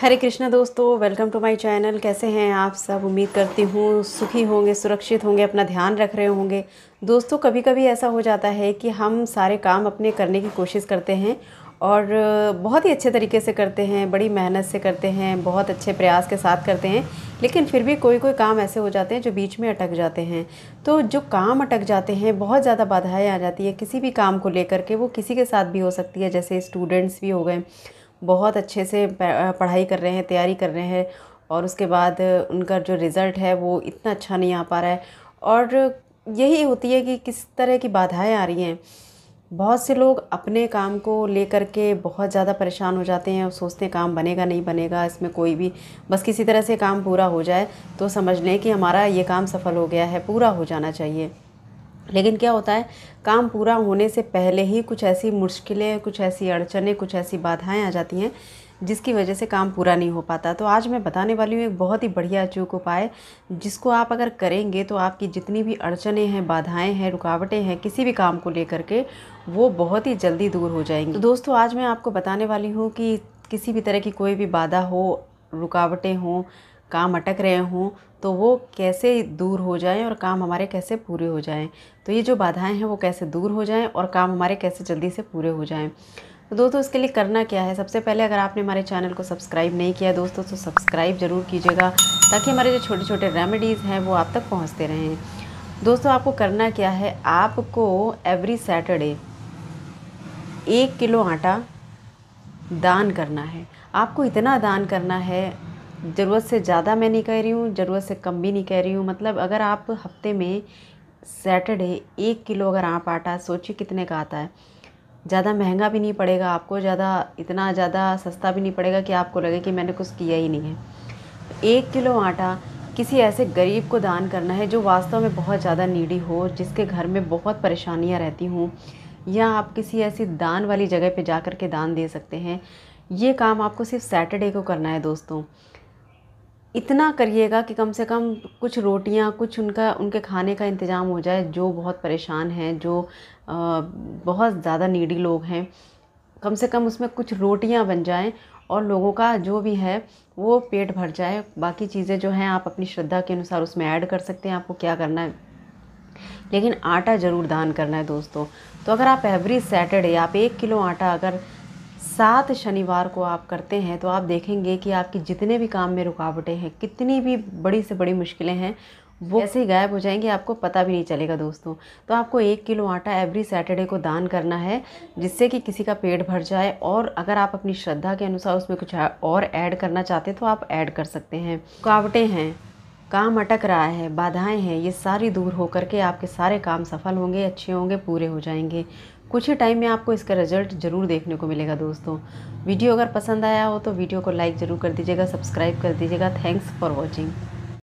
हरे कृष्णा दोस्तों welcome to my channel कैसे हैं आप सब उम्मीद करती हूँ सुखी होंगे सुरक्षित होंगे अपना ध्यान रख रहे होंगे दोस्तों कभी कभी ऐसा हो जाता है कि हम सारे काम अपने करने की कोशिश करते हैं और बहुत ही अच्छे तरीके से करते हैं बड़ी मेहनत से करते हैं बहुत अच्छे प्रयास के साथ करते हैं लेकिन फिर भी कोई कोई काम ऐसे हो जाते हैं जो बीच में अटक जाते हैं तो जो काम अटक जाते हैं बहुत ज़्यादा बाधाएं आ जाती है किसी भी काम को लेकर के वो किसी के साथ भी हो सकती है जैसे स्टूडेंट्स भी हो गए बहुत अच्छे से पढ़ाई कर रहे हैं तैयारी कर रहे हैं और उसके बाद उनका जो रिज़ल्ट है वो इतना अच्छा नहीं आ पा रहा है और यही होती है कि किस तरह की बाधाएं आ रही हैं बहुत से लोग अपने काम को लेकर के बहुत ज़्यादा परेशान हो जाते हैं और सोचते हैं काम बनेगा नहीं बनेगा इसमें कोई भी बस किसी तरह से काम पूरा हो जाए तो समझ लें कि हमारा ये काम सफल हो गया है पूरा हो जाना चाहिए लेकिन क्या होता है काम पूरा होने से पहले ही कुछ ऐसी मुश्किलें कुछ ऐसी अड़चने कुछ ऐसी बाधाएं आ जाती हैं जिसकी वजह से काम पूरा नहीं हो पाता तो आज मैं बताने वाली हूँ एक बहुत ही बढ़िया अचूक उपाय जिसको आप अगर करेंगे तो आपकी जितनी भी अड़चने हैं बाधाएं हैं रुकावटें हैं किसी भी काम को लेकर के वो बहुत ही जल्दी दूर हो जाएंगी तो दोस्तों आज मैं आपको बताने वाली हूँ कि किसी भी तरह की कोई भी बाधा हो रुकावटें हों काम अटक रहे हों तो वो कैसे दूर हो जाएं और काम हमारे कैसे पूरे हो जाएं तो ये जो बाधाएं हैं वो कैसे दूर हो जाएं और काम हमारे कैसे जल्दी से पूरे हो जाएं तो दोस्तों इसके लिए करना क्या है सबसे पहले अगर आपने हमारे चैनल को सब्सक्राइब नहीं किया दोस्तों तो सब्सक्राइब ज़रूर कीजिएगा ताकि हमारे जो छोटे छोटे रेमेडीज़ हैं वो आप तक पहुँचते रहें दोस्तों आपको करना क्या है आपको एवरी सैटरडे एक किलो आटा दान करना है आपको इतना दान करना है ज़रूरत से ज़्यादा मैं नहीं कह रही हूँ ज़रूरत से कम भी नहीं कह रही हूँ मतलब अगर आप हफ्ते में सैटरडे एक किलो अगर आप आटा सोचिए कितने का आता है ज़्यादा महंगा भी नहीं पड़ेगा आपको ज़्यादा इतना ज़्यादा सस्ता भी नहीं पड़ेगा कि आपको लगे कि मैंने कुछ किया ही नहीं है एक किलो आटा किसी ऐसे गरीब को दान करना है जो वास्तव में बहुत ज़्यादा नीडी हो जिसके घर में बहुत परेशानियाँ रहती हों या आप किसी ऐसी दान वाली जगह पर जा के दान दे सकते हैं ये काम आपको सिर्फ सैटरडे को करना है दोस्तों इतना करिएगा कि कम से कम कुछ रोटियां कुछ उनका उनके खाने का इंतज़ाम हो जाए जो बहुत परेशान हैं जो बहुत ज़्यादा नीडी लोग हैं कम से कम उसमें कुछ रोटियां बन जाएं और लोगों का जो भी है वो पेट भर जाए बाकी चीज़ें जो हैं आप अपनी श्रद्धा के अनुसार उसमें ऐड कर सकते हैं आपको क्या करना है लेकिन आटा ज़रूर दान करना है दोस्तों तो अगर आप एवरी सैटरडे आप एक किलो आटा अगर सात शनिवार को आप करते हैं तो आप देखेंगे कि आपकी जितने भी काम में रुकावटें हैं कितनी भी बड़ी से बड़ी मुश्किलें हैं वो ऐसे ही गायब हो जाएंगे आपको पता भी नहीं चलेगा दोस्तों तो आपको एक किलो आटा एवरी सैटरडे को दान करना है जिससे कि किसी का पेट भर जाए और अगर आप अपनी श्रद्धा के अनुसार उसमें कुछ और ऐड करना चाहते हैं तो आप ऐड कर सकते हैं रुकावटें हैं काम अटक रहा है बाधाएं हैं ये सारी दूर होकर के आपके सारे काम सफल होंगे अच्छे होंगे पूरे हो जाएंगे कुछ ही टाइम में आपको इसका रिजल्ट ज़रूर देखने को मिलेगा दोस्तों वीडियो अगर पसंद आया हो तो वीडियो को लाइक ज़रूर कर दीजिएगा सब्सक्राइब कर दीजिएगा थैंक्स फॉर वॉचिंग